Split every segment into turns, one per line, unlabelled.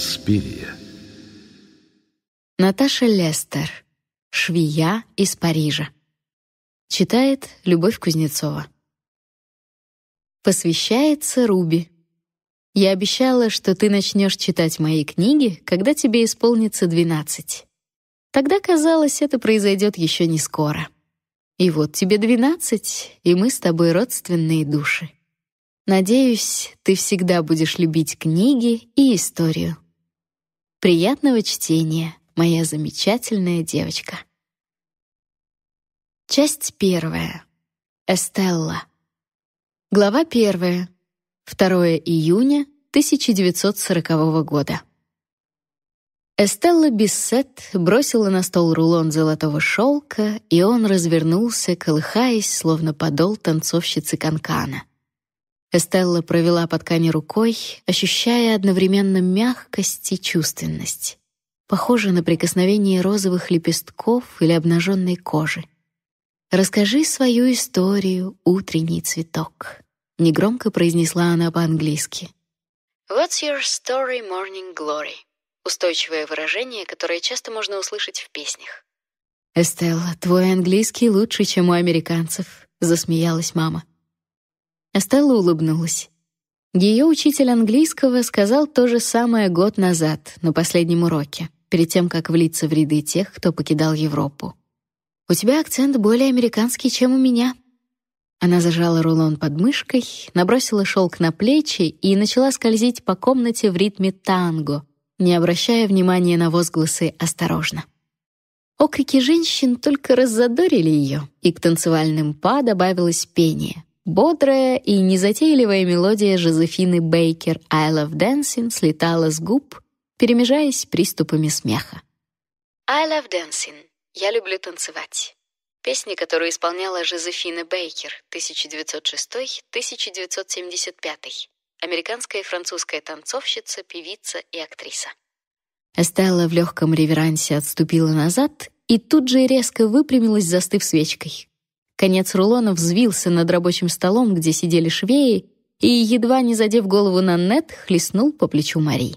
Инспирия. Наташа Лестер. Швея из Парижа. Читает Любовь Кузнецова. Посвящается Руби. Я обещала, что ты начнешь читать мои книги, когда тебе исполнится 12. Тогда казалось, это произойдет еще не скоро. И вот тебе 12, и мы с тобой родственные души. Надеюсь, ты всегда будешь любить книги и историю. Приятного чтения, моя замечательная девочка. Часть первая. Эстелла. Глава первая. 2 июня 1940 года. Эстелла Биссет бросила на стол рулон золотого шелка, и он развернулся, колыхаясь, словно подол танцовщицы канкана. Эстелла провела по ткани рукой, ощущая одновременно мягкость и чувственность. похожую на прикосновение розовых лепестков или обнаженной кожи. «Расскажи свою историю, утренний цветок», — негромко произнесла она по-английски. «What's your story, morning glory?» — устойчивое выражение, которое часто можно услышать в песнях. «Эстелла, твой английский лучше, чем у американцев», — засмеялась мама. Эстелла улыбнулась. Ее учитель английского сказал то же самое год назад, на последнем уроке, перед тем, как влиться в ряды тех, кто покидал Европу. «У тебя акцент более американский, чем у меня». Она зажала рулон под мышкой, набросила шелк на плечи и начала скользить по комнате в ритме танго, не обращая внимания на возгласы «Осторожно!». Окрики женщин только раззадорили ее, и к танцевальным па добавилось пение — Бодрая и незатейливая мелодия Жозефины Бейкер «I Love Dancing» слетала с губ, перемежаясь приступами смеха. «I Love Dancing» — «Я люблю танцевать». Песня, которую исполняла Жозефина Бейкер, 1906-1975. Американская и французская танцовщица, певица и актриса. Эстелла в легком реверансе отступила назад и тут же резко выпрямилась, застыв свечкой. Конец рулона взвился над рабочим столом, где сидели швеи, и, едва не задев голову Наннет, хлестнул по плечу Мари.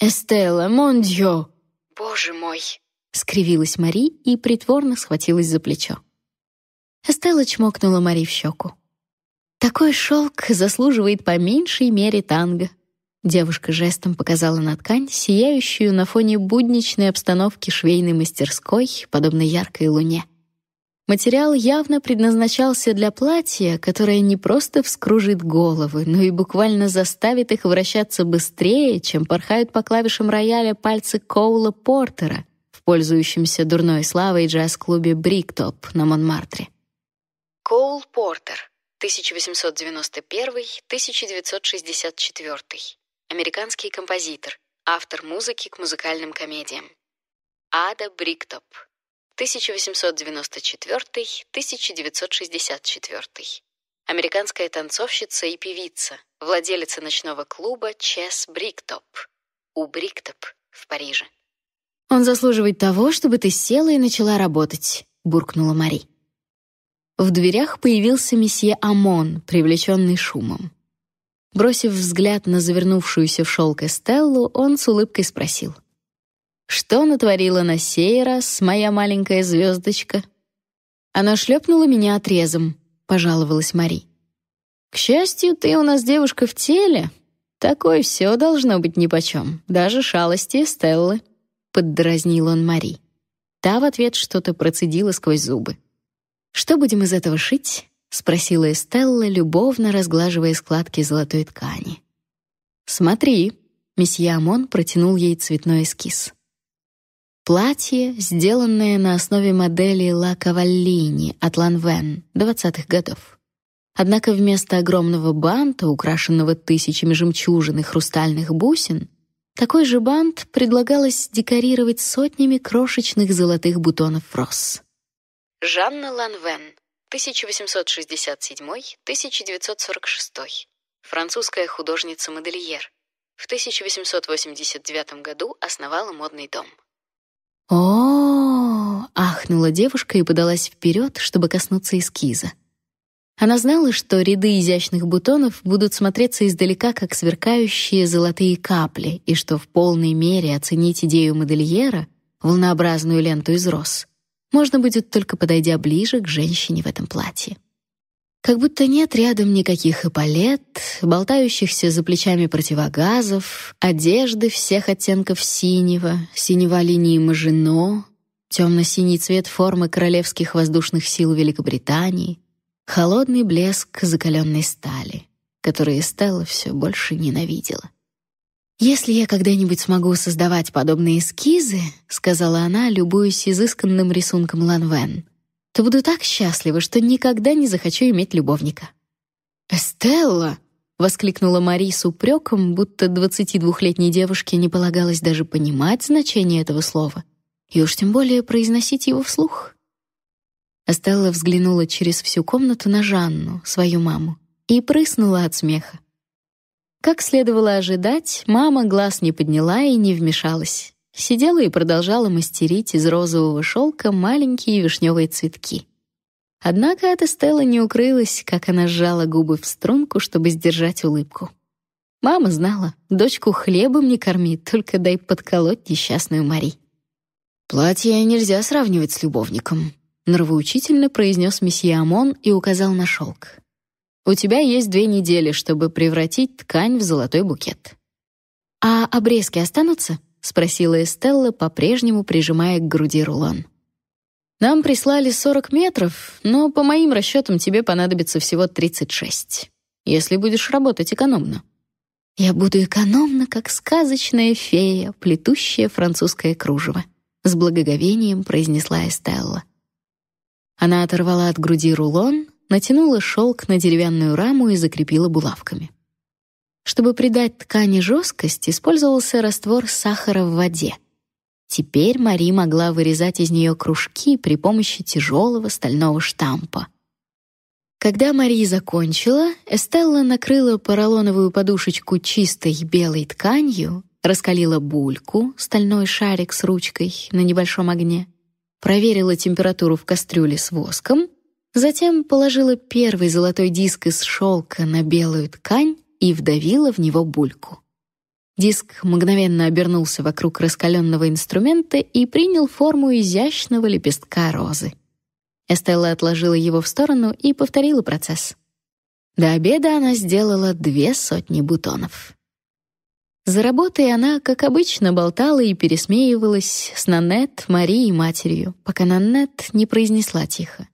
«Эстелла, мон дьё!» «Боже мой!» — скривилась Мари и притворно схватилась за плечо. Эстелла чмокнула Мари в щеку. «Такой шелк заслуживает по меньшей мере танго». Девушка жестом показала на ткань, сияющую на фоне будничной обстановки швейной мастерской, подобно яркой луне. Материал явно предназначался для платья, которое не просто вскружит головы, но и буквально заставит их вращаться быстрее, чем порхают по клавишам рояля пальцы Коула Портера в пользующемся дурной славой джаз-клубе «Бриктоп» на Монмартре. Коул Портер, 1891-1964. Американский композитор, автор музыки к музыкальным комедиям. Ада Бриктоп, 1894-1964. Американская танцовщица и певица, владелица ночного клуба Чес Бриктоп. У Бриктоп в Париже. «Он заслуживает того, чтобы ты села и начала работать», — буркнула Мари. В дверях появился месье Амон, привлеченный шумом. Бросив взгляд на завернувшуюся в шелк Эстеллу, он с улыбкой спросил. Что натворила на сей раз моя маленькая звездочка? Она шлепнула меня отрезом, пожаловалась Мари. К счастью, ты у нас девушка в теле. Такое все должно быть нипочем, даже шалости Стеллы, поддразнил он Мари. Та в ответ что-то процедила сквозь зубы. Что будем из этого шить? спросила Эстелла, любовно разглаживая складки золотой ткани. Смотри, месье Амон протянул ей цветной эскиз. Платье, сделанное на основе модели Ла Каваллини от Ланвен 20-х годов. Однако вместо огромного банта, украшенного тысячами жемчужин и хрустальных бусин, такой же бант предлагалось декорировать сотнями крошечных золотых бутонов роз. Жанна Ланвен, 1867-1946. Французская художница-модельер. В 1889 году основала модный дом. О, ахнула девушка и подалась вперед, чтобы коснуться эскиза. Она знала, что ряды изящных бутонов будут смотреться издалека как сверкающие золотые капли, и что в полной мере оценить идею модельера, волнообразную ленту из роз, можно будет только подойдя ближе к женщине в этом платье. Как будто нет рядом никаких эполет, болтающихся за плечами противогазов, одежды всех оттенков синего, синего линии Мажино, темно-синий цвет формы королевских воздушных сил Великобритании, холодный блеск закаленной стали, который Стелла все больше ненавидела. «Если я когда-нибудь смогу создавать подобные эскизы», — сказала она, любуясь изысканным рисунком Ланвен, то буду так счастлива, что никогда не захочу иметь любовника». «Эстелла!» — воскликнула Мари с упреком, будто 22-летней девушке не полагалось даже понимать значение этого слова, и уж тем более произносить его вслух. Эстелла взглянула через всю комнату на Жанну, свою маму, и прыснула от смеха. Как следовало ожидать, мама глаз не подняла и не вмешалась сидела и продолжала мастерить из розового шелка маленькие вишневые цветки. Однако от Эстеллы не укрылась, как она сжала губы в струнку, чтобы сдержать улыбку. Мама знала, дочку хлебом не корми, только дай подколоть несчастную Мари. «Платье нельзя сравнивать с любовником», — нравоучительно произнес месье Амон и указал на шелк. «У тебя есть две недели, чтобы превратить ткань в золотой букет». «А обрезки останутся?» спросила Эстелла, по-прежнему прижимая к груди рулон. Нам прислали 40 метров, но по моим расчетам тебе понадобится всего 36, если будешь работать экономно. Я буду экономна, как сказочная фея, плетущая французское кружево, с благоговением произнесла Эстелла. Она оторвала от груди рулон, натянула шелк на деревянную раму и закрепила булавками. Чтобы придать ткани жесткость, использовался раствор сахара в воде. Теперь Мари могла вырезать из нее кружки при помощи тяжелого стального штампа. Когда Мари закончила, Эстелла накрыла поролоновую подушечку чистой белой тканью, раскалила бульку, стальной шарик с ручкой на небольшом огне, проверила температуру в кастрюле с воском, затем положила первый золотой диск из шелка на белую ткань и вдавила в него бульку. Диск мгновенно обернулся вокруг раскаленного инструмента и принял форму изящного лепестка розы. Эстелла отложила его в сторону и повторила процесс. До обеда она сделала две сотни бутонов. За работой она, как обычно, болтала и пересмеивалась с Нанет, Мари и матерью, пока Нанет не произнесла тихо.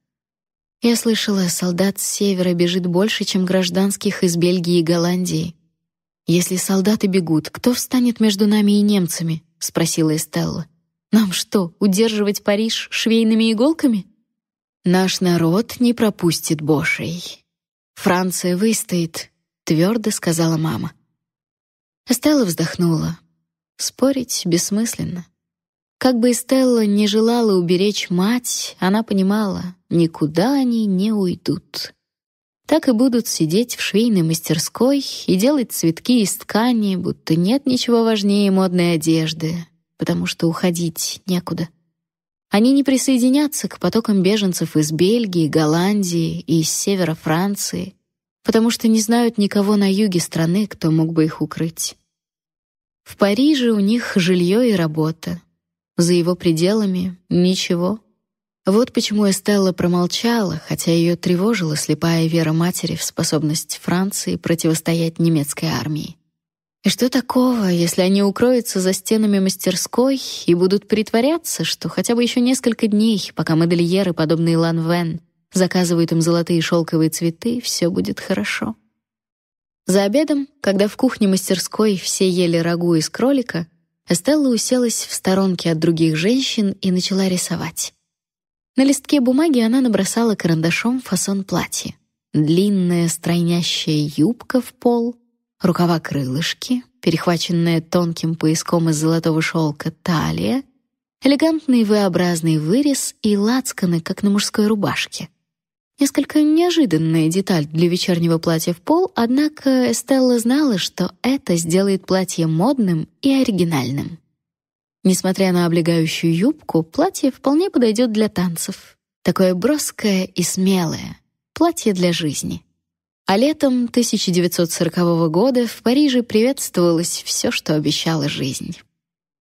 Я слышала, солдат с севера бежит больше, чем гражданских из Бельгии и Голландии. Если солдаты бегут, кто встанет между нами и немцами? спросила Эстелла. Нам что, удерживать Париж швейными иголками? Наш народ не пропустит бошей. Франция выстоит, твердо сказала мама. Эстелла вздохнула. Спорить бессмысленно. Как бы Эстелла не желала уберечь мать, она понимала, никуда они не уйдут. Так и будут сидеть в швейной мастерской и делать цветки из ткани, будто нет ничего важнее модной одежды, потому что уходить некуда. Они не присоединятся к потокам беженцев из Бельгии, Голландии и из севера Франции, потому что не знают никого на юге страны, кто мог бы их укрыть. В Париже у них жилье и работа. За его пределами — ничего. Вот почему Эстелла промолчала, хотя ее тревожила слепая вера матери в способность Франции противостоять немецкой армии. И что такого, если они укроются за стенами мастерской и будут притворяться, что хотя бы еще несколько дней, пока модельеры, подобные Лан Вен, заказывают им золотые шелковые цветы, все будет хорошо. За обедом, когда в кухне мастерской все ели рагу из кролика, Эстелла уселась в сторонке от других женщин и начала рисовать. На листке бумаги она набросала карандашом фасон платья. Длинная стройнящая юбка в пол, рукава-крылышки, перехваченная тонким пояском из золотого шелка талия, элегантный V-образный вырез и лацканы, как на мужской рубашке. Несколько неожиданная деталь для вечернего платья в пол, однако Эстелла знала, что это сделает платье модным и оригинальным. Несмотря на облегающую юбку, платье вполне подойдет для танцев. Такое броское и смелое. Платье для жизни. А летом 1940 года в Париже приветствовалось все, что обещала жизнь.